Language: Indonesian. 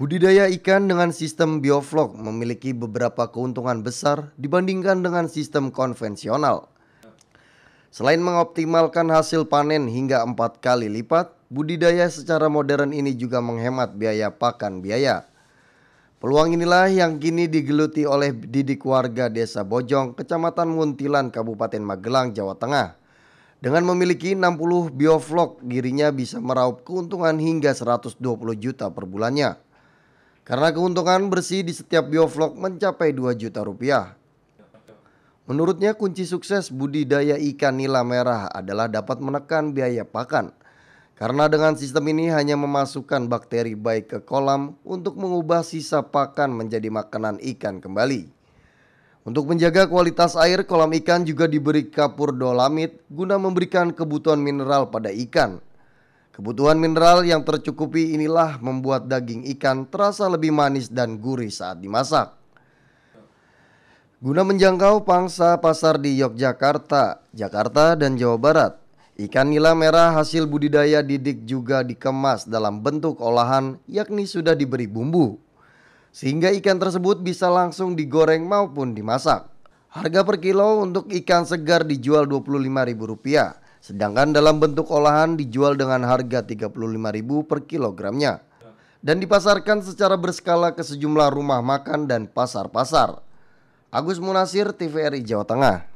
Budidaya ikan dengan sistem bioflok memiliki beberapa keuntungan besar dibandingkan dengan sistem konvensional. Selain mengoptimalkan hasil panen hingga empat kali lipat, budidaya secara modern ini juga menghemat biaya pakan biaya. Peluang inilah yang kini digeluti oleh didik warga Desa Bojong, Kecamatan Muntilan, Kabupaten Magelang, Jawa Tengah. Dengan memiliki 60 bioflok, dirinya bisa meraup keuntungan hingga 120 juta per bulannya. Karena keuntungan bersih di setiap bioflok mencapai 2 juta rupiah. Menurutnya kunci sukses budidaya ikan nila merah adalah dapat menekan biaya pakan. Karena dengan sistem ini hanya memasukkan bakteri baik ke kolam untuk mengubah sisa pakan menjadi makanan ikan kembali. Untuk menjaga kualitas air, kolam ikan juga diberi kapur dolamit guna memberikan kebutuhan mineral pada ikan. Kebutuhan mineral yang tercukupi inilah membuat daging ikan terasa lebih manis dan gurih saat dimasak. Guna menjangkau pangsa pasar di Yogyakarta, Jakarta, dan Jawa Barat, ikan nila merah hasil budidaya didik juga dikemas dalam bentuk olahan yakni sudah diberi bumbu. Sehingga ikan tersebut bisa langsung digoreng maupun dimasak. Harga per kilo untuk ikan segar dijual Rp25.000 Sedangkan dalam bentuk olahan dijual dengan harga Rp35.000 per kilogramnya dan dipasarkan secara berskala ke sejumlah rumah makan dan pasar-pasar. Agus Munasir, TVRI Jawa Tengah.